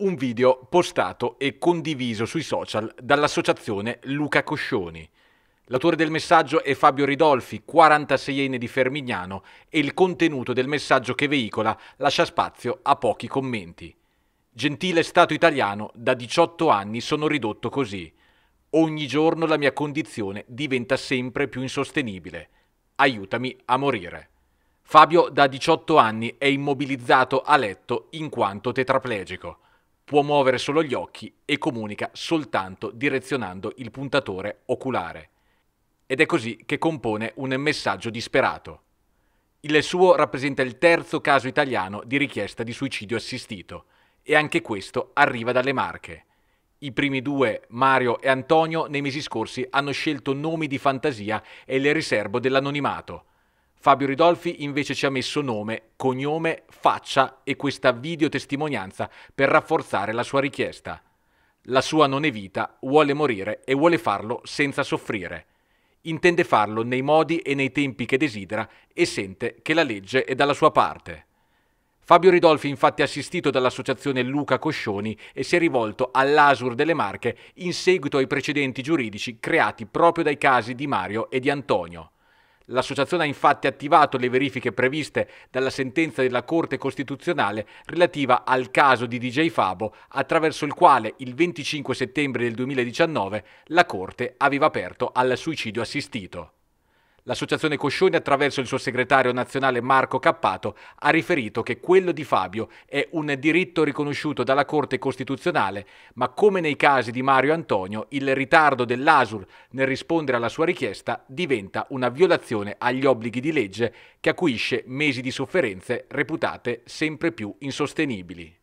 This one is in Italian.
un video postato e condiviso sui social dall'associazione Luca Coscioni. L'autore del messaggio è Fabio Ridolfi, 46enne di Fermignano, e il contenuto del messaggio che veicola lascia spazio a pochi commenti. Gentile Stato italiano, da 18 anni sono ridotto così. Ogni giorno la mia condizione diventa sempre più insostenibile. Aiutami a morire. Fabio da 18 anni è immobilizzato a letto in quanto tetraplegico può muovere solo gli occhi e comunica soltanto direzionando il puntatore oculare. Ed è così che compone un messaggio disperato. Il suo rappresenta il terzo caso italiano di richiesta di suicidio assistito e anche questo arriva dalle Marche. I primi due, Mario e Antonio, nei mesi scorsi hanno scelto nomi di fantasia e il riservo dell'anonimato, Fabio Ridolfi invece ci ha messo nome, cognome, faccia e questa videotestimonianza per rafforzare la sua richiesta. La sua non è vita, vuole morire e vuole farlo senza soffrire. Intende farlo nei modi e nei tempi che desidera e sente che la legge è dalla sua parte. Fabio Ridolfi infatti è assistito dall'associazione Luca Coscioni e si è rivolto all'Asur delle Marche in seguito ai precedenti giuridici creati proprio dai casi di Mario e di Antonio. L'associazione ha infatti attivato le verifiche previste dalla sentenza della Corte Costituzionale relativa al caso di DJ Fabo, attraverso il quale il 25 settembre del 2019 la Corte aveva aperto al suicidio assistito. L'associazione Coscioni, attraverso il suo segretario nazionale Marco Cappato, ha riferito che quello di Fabio è un diritto riconosciuto dalla Corte Costituzionale, ma come nei casi di Mario Antonio, il ritardo dell'ASUR nel rispondere alla sua richiesta diventa una violazione agli obblighi di legge che acuisce mesi di sofferenze reputate sempre più insostenibili.